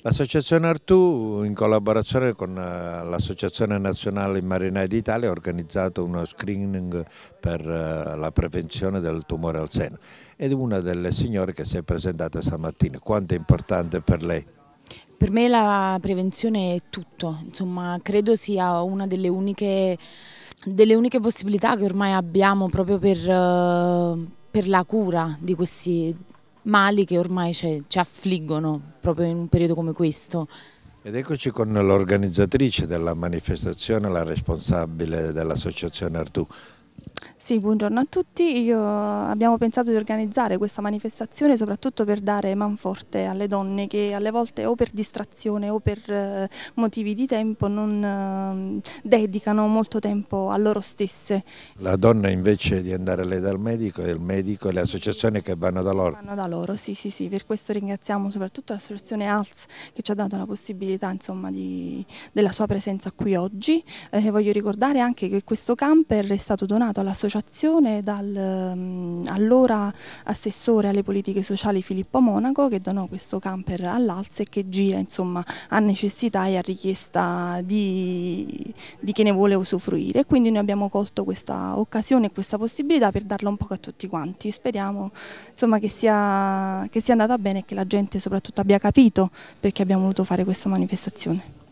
L'associazione Artù in collaborazione con eh, l'Associazione Nazionale Marinai d'Italia ha organizzato uno screening per eh, la prevenzione del tumore al seno ed una delle signore che si è presentata stamattina, quanto è importante per lei? Per me la prevenzione è tutto, insomma credo sia una delle uniche, delle uniche possibilità che ormai abbiamo proprio per, eh, per la cura di questi mali che ormai cioè, ci affliggono proprio in un periodo come questo. Ed eccoci con l'organizzatrice della manifestazione, la responsabile dell'associazione Artù. Sì, buongiorno a tutti. Io abbiamo pensato di organizzare questa manifestazione soprattutto per dare manforte alle donne che alle volte o per distrazione o per eh, motivi di tempo non ehm, dedicano molto tempo a loro stesse. La donna invece di andare lei dal medico è il medico e le associazioni che vanno da loro. Vanno da loro, sì, sì, sì. Per questo ringraziamo soprattutto l'associazione ALS che ci ha dato la possibilità insomma, di, della sua presenza qui oggi. Eh, voglio ricordare anche che questo camper è stato donato all'associazione associazione dal um, allora assessore alle politiche sociali Filippo Monaco che donò questo camper all'Alze e che gira insomma, a necessità e a richiesta di, di chi ne vuole usufruire. Quindi noi abbiamo colto questa occasione e questa possibilità per darla un po' a tutti quanti. Speriamo insomma, che, sia, che sia andata bene e che la gente soprattutto abbia capito perché abbiamo voluto fare questa manifestazione.